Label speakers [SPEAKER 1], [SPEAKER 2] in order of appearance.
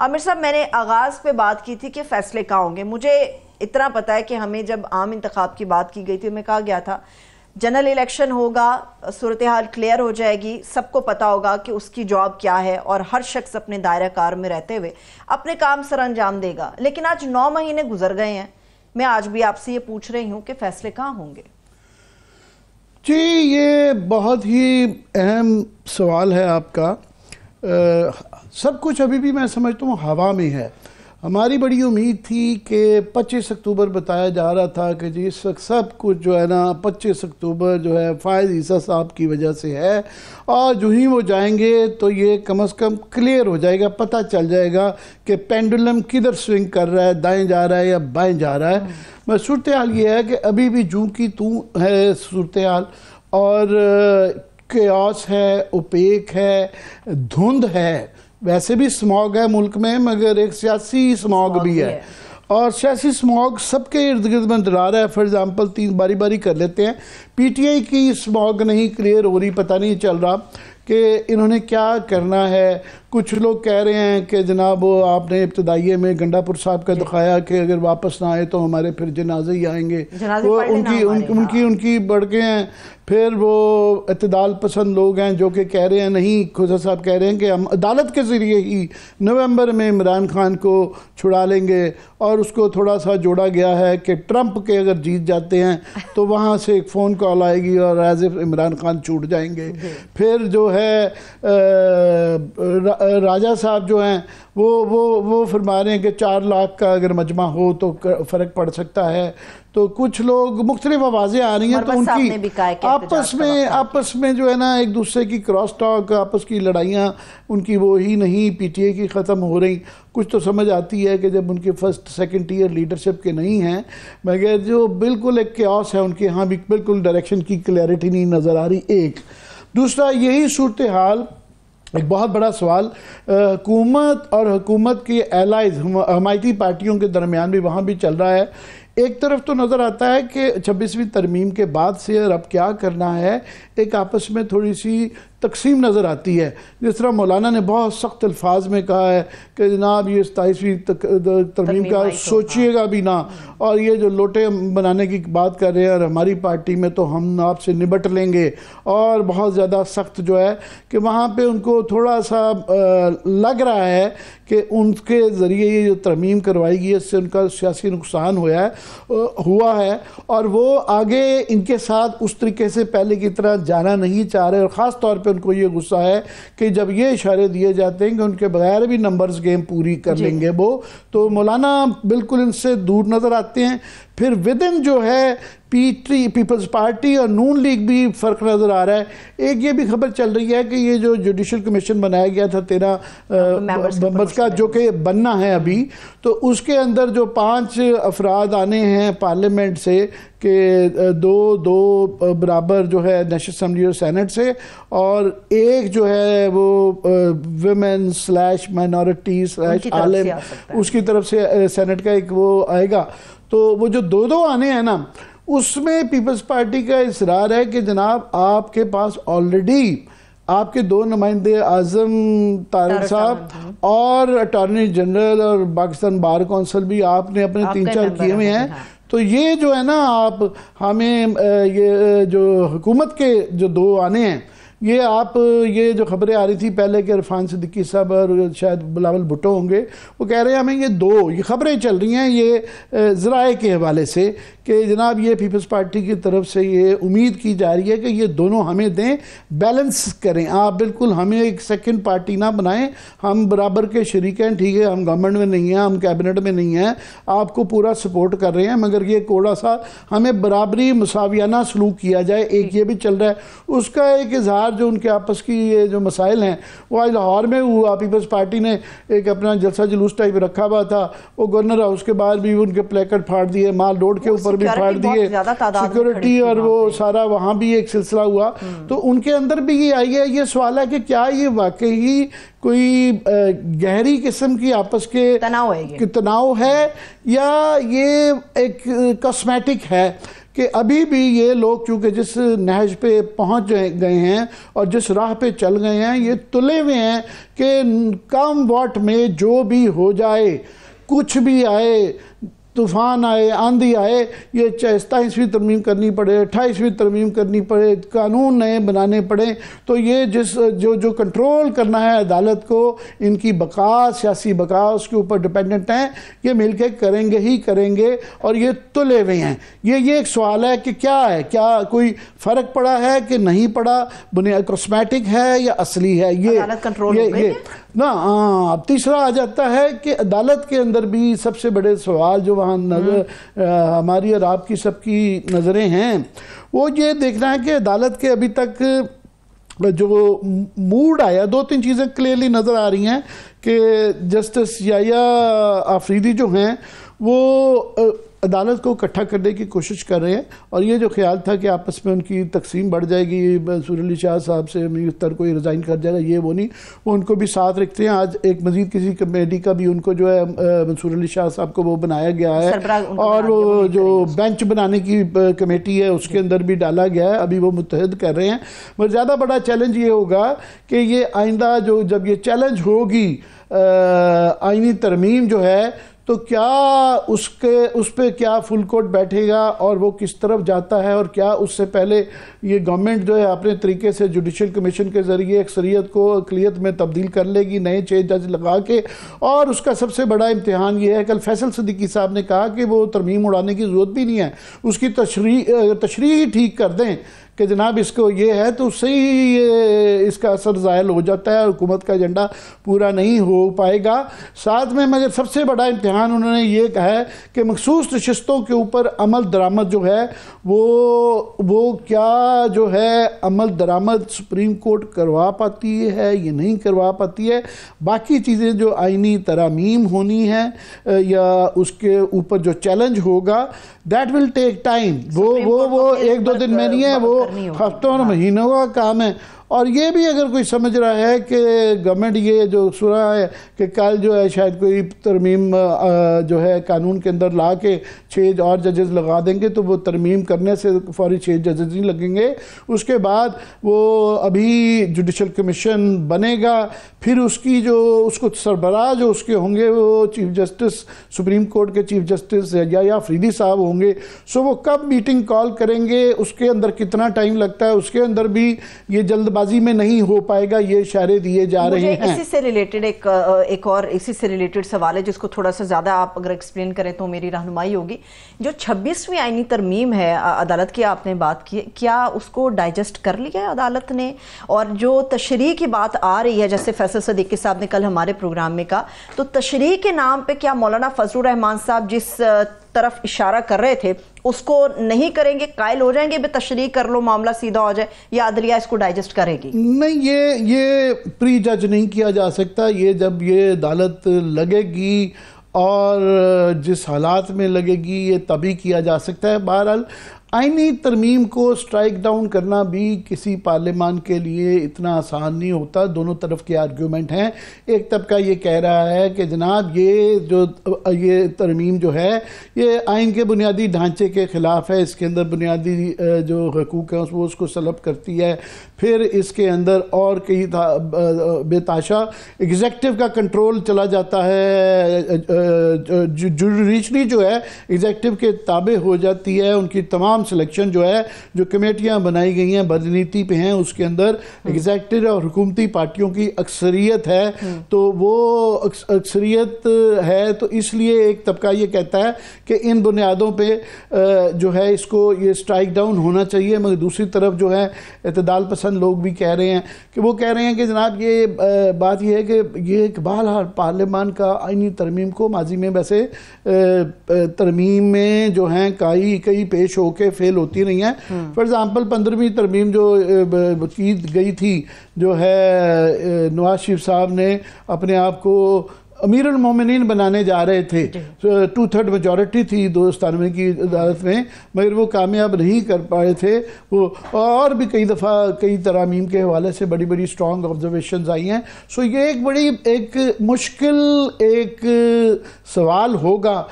[SPEAKER 1] आमिर साहब मैंने आगाज़ पे बात की थी कि फ़ैसले कहाँ होंगे मुझे इतना पता है कि हमें जब आम इंतखाब की बात की गई थी हमें कहा गया था जनरल इलेक्शन होगा सूरत हाल क्लियर हो जाएगी सबको पता होगा कि उसकी जॉब क्या है और हर शख्स अपने दायरा कार में रहते हुए अपने काम सर अंजाम देगा लेकिन आज नौ महीने गुजर गए हैं मैं आज भी आपसे ये पूछ रही हूँ कि फैसले कहाँ होंगे जी ये बहुत ही अहम सवाल है आपका सब कुछ अभी भी मैं समझता हूँ हवा में है हमारी बड़ी उम्मीद थी कि 25 अक्टूबर बताया जा रहा था कि जी इस वक्त सब कुछ जो है ना 25 अक्टूबर जो है फ़ायद ईसा साहब की वजह से है और जो ही वो जाएंगे तो ये कम अज़ कम क्लियर हो जाएगा पता चल जाएगा कि पेंडुलम किधर स्विंग कर रहा है दाएं जा रहा है या बाएं जा रहा है मैं सूरत हाल ये है कि अभी भी जूँ की तू है सूरत हाल और क्यास है उपेक है धुंध है वैसे भी स्मॉग है मुल्क में मगर एक सियासी स्मॉग भी है और सियासी स्मॉग सबके इर्द गिर्द में डरा रहा है फॉर एग्ज़ाम्पल तीन बारी बारी कर लेते हैं पीटीआई की स्मॉग नहीं क्लियर हो रही पता नहीं चल रहा कि इन्होंने क्या करना है कुछ लोग कह रहे हैं कि जनाब आपने इब्तदाइये में गंडापुर साहब का दिखाया कि अगर वापस ना आए तो हमारे फिर जनाजे ही आएंगे वो उनकी उन, उनकी उनकी बड़के हैं फिर वो इतदाल पसंद लोग हैं जो कि कह रहे हैं नहीं खुदा साहब कह रहे हैं कि हम अदालत के ज़रिए ही नवंबर में इमरान खान को छुड़ा लेंगे और उसको थोड़ा सा जोड़ा गया है कि ट्रंप के अगर जीत जाते हैं तो वहाँ से एक फ़ोन कॉल आएगी और एज इमरान खान छूट जाएंगे फिर जो है राजा साहब जो हैं वो वो वो फरमा रहे हैं कि चार लाख का अगर मजमा हो तो फ़र्क पड़ सकता है तो कुछ लोग मुख्तलिफ आवाज़ें आ रही हैं तो उनकी आपस में आपस में जो है ना एक दूसरे की क्रॉस टॉक आपस की लड़ाइयाँ उनकी वो ही नहीं पी टी ए की ख़त्म हो रही कुछ तो समझ आती है कि जब उनके फर्स्ट सेकेंड ईयर लीडरशिप के नहीं हैं मगर जो बिल्कुल एक क्यास है उनके यहाँ भी बिल्कुल डायरेक्शन की क्लैरिटी नहीं नज़र आ रही एक दूसरा यही सूरत हाल एक बहुत बड़ा सवाल हुकूमत और हुकूमत की एलाइज हमायती पार्टियों के दरमियान भी वहाँ भी चल रहा है एक तरफ तो नज़र आता है कि छब्बीसवीं तरमीम के बाद से अब क्या करना है एक आपस में थोड़ी सी तकसीम नज़र आती है जिस तरह मौलाना ने बहुत सख्त अल्फाज में कहा है कि जनाब ये सताईसवीं तरमीम का सोचिएगा भी ना और ये जो लोटे बनाने की बात कर रहे हैं और हमारी पार्टी में तो हम आपसे निबट लेंगे और बहुत ज़्यादा सख्त जो है कि वहाँ पर उनको थोड़ा सा लग रहा है कि उनके ज़रिए ये जो तरमीम करवाई गई है इससे उनका सियासी नुकसान हुआ है हुआ है और वो आगे इनके साथ उस तरीके से पहले की तरह जाना नहीं चाह रहे और ख़ास तौर पर उनको ये गुस्सा है कि जब ये इशारे दिए जाते हैं कि उनके बगैर भी नंबर्स गेम पूरी कर लेंगे वो तो मौलाना बिल्कुल इनसे दूर नज़र आते हैं फिर विद इन जो है पीटी पीपल्स पार्टी और नून लीग भी फ़र्क नज़र आ रहा है एक ये भी खबर चल रही है कि ये जो जुडिशल कमीशन बनाया गया था तेरह मेम्बर्स हाँ, तो का जो कि बनना है अभी तो उसके अंदर जो पांच अफराद आने हैं पार्लियामेंट से कि दो दो बराबर जो है नेशनल असम्बली और सेनेट से और एक जो है वो वेमेन स्लैश माइनॉरिटी स्लैश आलम उसकी तरफ से सेनेट का एक वो आएगा तो वो जो दो दो आने हैं ना उसमें पीपल्स पार्टी का इसरार है कि जनाब आपके पास ऑलरेडी आपके दो नुमाइंदे आजम तारक साहब और अटॉर्नी जनरल और पाकिस्तान बार कौंसल भी आपने अपने तीन चार किए हुए हैं हाँ। तो ये जो है ना आप हमें ये जो हुकूमत के जो दो आने हैं ये आप ये जो खबरें आ रही थी पहले कि इरफान सिद्दीकी साहब और शायद बिलावल भुट्टो होंगे वो कह रहे हैं हमें ये दो ये खबरें चल रही हैं ये ज़राए के हवाले से कि जनाब ये पीपल्स पार्टी की तरफ से ये उम्मीद की जा रही है कि ये दोनों हमें दें बैलेंस करें आप बिल्कुल हमें एक सेकेंड पार्टी ना बनाएं हम बराबर के शरीक हैं ठीक है हम गवर्नमेंट में नहीं हैं हम कैबिनेट में नहीं हैं आपको पूरा सपोर्ट कर रहे हैं मगर ये कोड़ा सा हमें बराबरी मसावियाना सलूक किया जाए एक ये भी चल रहा है उसका एक इजहार लगातार जो उनके आपस की ये जो मसाइल हैं वो आज लाहौर में हुआ पीपल्स पार्टी ने एक अपना जलसा जुलूस टाइप रखा हुआ था वो गवर्नर हाउस के बाहर भी उनके प्लेकट फाड़ दिए माल रोड के ऊपर भी फाड़ दिए सिक्योरिटी और वो सारा वहाँ भी एक सिलसिला हुआ हम्म। तो उनके अंदर भी ये आई है ये सवाल है कि क्या ये वाकई कोई गहरी किस्म की आपस के तनाव है या ये एक कॉस्मेटिक है कि अभी भी ये लोग चूँकि जिस नहज पे पहुंच गए हैं और जिस राह पे चल गए हैं ये तुले हुए हैं कि कम वॉट में जो भी हो जाए कुछ भी आए तूफान आए आंधी आए ये सताईसवीं तरमीम करनी पड़े अट्ठाईसवीं तरमीम करनी पड़े कानून नए बनाने पड़े तो ये जिस जो जो कंट्रोल करना है अदालत को इनकी बका सियासी बका उसके ऊपर डिपेंडेंट हैं ये मिल के करेंगे ही करेंगे और ये तुले हुए हैं ये ये एक सवाल है कि क्या है क्या कोई फ़र्क पड़ा है कि नहीं पड़ा बुनियाद कॉस्मेटिक है या असली है ये ये ये ना अब तीसरा आ जाता है कि अदालत के अंदर भी सबसे बड़े सवाल जो वहाँ नजर हम्म। हमारी और आपकी सबकी नज़रें हैं वो ये देखना है कि अदालत के अभी तक जो मूड आया दो तीन चीज़ें क्लियरली नज़र आ रही हैं कि जस्टिस याया आफरीदी जो हैं वो अदालत को इकट्ठा करने की कोशिश कर रहे हैं और ये जो ख्याल था कि आपस में उनकी तकसीम बढ़ जाएगी सुरली शाह साहब से अमीर को रिज़ाइन कर जाएगा ये वो नहीं वो उनको भी साथ रखते हैं आज एक मजीद किसी कमेटी का भी उनको जो है मंसूर अली शाह साहब को वो बनाया गया है और वो जो बेंच बनाने की कमेटी है उसके अंदर भी डाला गया है अभी वो मुतहद कर रहे हैं मगर ज़्यादा बड़ा चैलेंज ये होगा कि ये आइंदा जो जब ये चैलेंज होगी आइनी तरमीम जो है तो क्या उसके उस पर क्या फुल कोर्ट बैठेगा और वो किस तरफ जाता है और क्या उससे पहले ये गवर्नमेंट जो है अपने तरीके से जुडिशल कमीशन के ज़रिए अक्सरीत को अकलीत में तब्दील कर लेगी नए छः जज लगा के और उसका सबसे बड़ा इम्तहान ये है कल फैसल सदीकी साहब ने कहा कि वो तरमीम उड़ाने की ज़रूरत भी नहीं है उसकी तशरी तशरी ही ठीक कर दें कि जनाब इसको ये है तो उससे ही ये इसका असर ज़ायल हो जाता है हुकूमत का एजेंडा पूरा नहीं हो पाएगा साथ में मगर सबसे बड़ा इम्तहान उन्होंने ये कहा है कि मखसूस नशस्तों के ऊपर अमल दरामद जो है वो वो क्या जो है अमल दरामद सुप्रीम कोर्ट करवा पाती है या नहीं करवा पाती है बाकी चीज़ें जो आइनी तरामीम होनी है या उसके ऊपर जो चैलेंज होगा दैट विल टेक टाइम वो वो वो एक दो दिन में नहीं है वो είναι ο κάμε और ये भी अगर कोई समझ रहा है कि गवर्नमेंट ये जो सुना है कि कल जो है शायद कोई तरमीम जो है कानून के अंदर ला के छः और जजेस लगा देंगे तो वो तरमीम करने से फौरी छः जजेस नहीं लगेंगे उसके बाद वो अभी जुडिशल कमीशन बनेगा फिर उसकी जो उसको सरबराह जो उसके होंगे वो चीफ जस्टिस सुप्रीम कोर्ट के चीफ जस्टिस या या फ्रीदी साहब होंगे सो वो कब मीटिंग कॉल करेंगे उसके अंदर कितना टाइम लगता है उसके अंदर भी ये जल्दबाजी जल्दबाजी में नहीं हो पाएगा ये इशारे दिए जा रहे हैं इसी से रिलेटेड एक एक और इसी से रिलेटेड सवाल है जिसको थोड़ा सा ज़्यादा आप अगर एक्सप्लेन करें तो मेरी रहनुमाई होगी जो छब्बीसवीं आईनी तरमीम है अदालत की आपने बात की क्या उसको डाइजेस्ट कर लिया है अदालत ने और जो तशरी की बात आ रही है जैसे फैसल सदीकी साहब ने कल हमारे प्रोग्राम में कहा तो तशरी के नाम पर क्या मौलाना फजल रहमान साहब जिस तरफ इशारा कर रहे थे उसको नहीं करेंगे कायल हो जाएंगे तशरी कर लो मामला सीधा हो जाए या अदलिया इसको डाइजेस्ट करेगी नहीं ये ये प्री जज नहीं किया जा सकता ये जब ये अदालत लगेगी और जिस हालात में लगेगी ये तभी किया जा सकता है बहरहाल আইনী ترمیم কো স্ট্রাইক ডাউন করনা ভি কিসি পার্লামান কে লিয়ে ইতনা আসান নহি হোতা দোনো তরফ কে আর্গুমেন্ট হ্যায় এক তপ কা ইয়ে কেহ রাহা হ্যায় কে জনাব ইয়ে জো ইয়ে ترمیم জো হ্যায় ইয়ে আইন কে বুনিয়াদি ঢাঞ্চে কে খিলাফ হ্যায় ইসকে اندر বুনিয়াদি জো হকুক হ্যায় উসকো সালব karti হ্যায় ফির ইসকে اندر অর কাই বেতাশা এক্সিকিউটিভ কা কন্ট্রোল چلا jata হ্যায় জুড্রিচলি জো হ্যায় এক্সিকিউটিভ কে تابع হো jati হ্যায় উনকি তমা तमाम सिलेक्शन जो है जो कमेटियाँ बनाई गई हैं बदनीति पे हैं उसके अंदर एग्जैक्टिव हम्म। और हुकूमती पार्टियों की अक्सरियत है हम्म। तो वो अक्सरियत है तो इसलिए एक तबका ये कहता है कि इन बुनियादों पर जो है इसको ये स्ट्राइक डाउन होना चाहिए मगर दूसरी तरफ जो है इतदाल पसंद लोग भी कह रहे हैं कि वो कह रहे हैं कि जनाब ये बात यह है कि ये इकबाल पार्लियामान का आइनी तरमीम को माजी में वैसे तरमीम में जो हैं कई कई पेश होके फेल होती नहीं है फॉर एग्ज़ाम्पल पंद्रहवीं तरमीम जो की गई थी जो है नवाज शरीफ साहब ने अपने आप को अमीर उलमिन बनाने जा रहे थे टू थर्ड मेजोरिटी थी दो दोस्तानवे की अदालत में मगर वो कामयाब नहीं कर पाए थे वो और भी कई दफ़ा कई तरामीम के हवाले से बड़ी बड़ी स्ट्रॉन्ग ऑब्जर्वेशन आई हैं सो ये एक बड़ी एक मुश्किल एक सवाल होगा